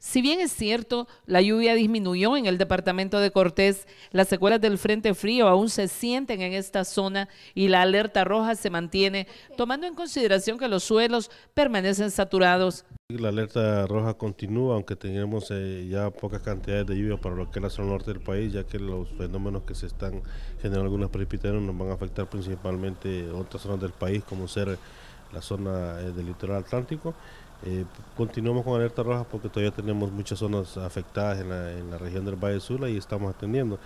Si bien es cierto, la lluvia disminuyó en el departamento de Cortés, las secuelas del Frente Frío aún se sienten en esta zona y la alerta roja se mantiene, tomando en consideración que los suelos permanecen saturados. La alerta roja continúa, aunque tenemos eh, ya pocas cantidades de lluvia para lo que es la zona norte del país, ya que los fenómenos que se están generando algunas precipitaciones nos van a afectar principalmente otras zonas del país, como ser la zona eh, del litoral atlántico. Eh, continuamos con alerta roja porque todavía tenemos muchas zonas afectadas en la, región del Valle de Sula y estamos atendiendo.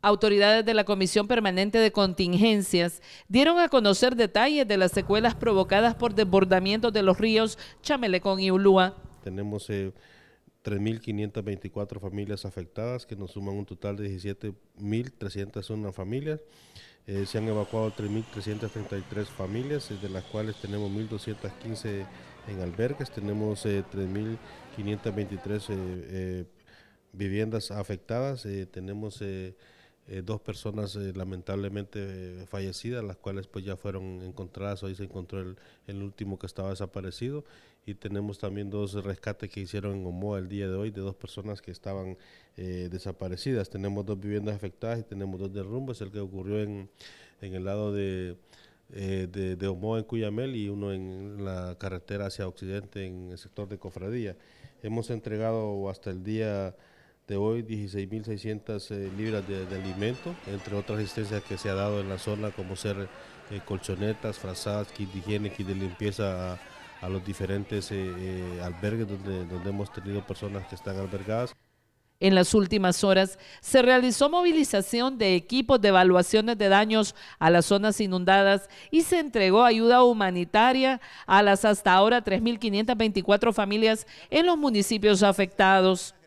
Autoridades de la Comisión Permanente de Contingencias dieron a conocer detalles de las secuelas provocadas por desbordamiento de los ríos Chamelecón y Ulúa. Tenemos 3.524 eh, familias afectadas que nos suman un total de 17.301 familias. Eh, se han evacuado 3.333 familias, eh, de las cuales tenemos 1.215 en albergues, tenemos 3.523 eh, viviendas afectadas, tenemos... Eh, dos personas eh, lamentablemente eh, fallecidas, las cuales pues ya fueron encontradas, hoy se encontró el, el, último que estaba desaparecido y tenemos también dos rescates que hicieron en Omoa el día de hoy de dos personas que estaban desaparecidas. Tenemos dos viviendas afectadas y tenemos dos derrumbes, el que ocurrió en, en el lado de, de, de, Omoa en Cuyamel y uno en la carretera hacia Occidente en el sector de Cofradía. Hemos entregado hasta el día... Eh, de hoy 16.600 libras de, alimento, entre otras existencias que se ha dado en la zona, como ser eh, colchonetas, frazadas, kit de higiene, kit de limpieza a, los diferentes eh, albergues donde, donde hemos tenido personas que están albergadas. En las últimas horas se realizó movilización de equipos de evaluaciones de daños a las zonas inundadas y se entregó ayuda humanitaria a las hasta ahora 3.524 familias en los municipios afectados.